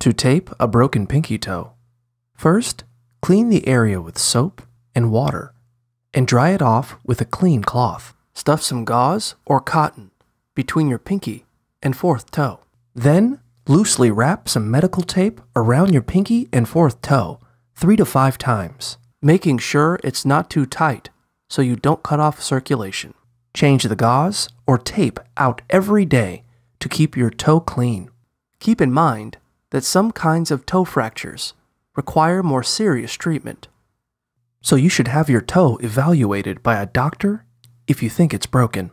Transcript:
To tape a broken pinky toe, first clean the area with soap and water and dry it off with a clean cloth. Stuff some gauze or cotton between your pinky and fourth toe. Then loosely wrap some medical tape around your pinky and fourth toe three to five times, making sure it's not too tight so you don't cut off circulation. Change the gauze or tape out every day to keep your toe clean. Keep in mind that some kinds of toe fractures require more serious treatment. So you should have your toe evaluated by a doctor if you think it's broken.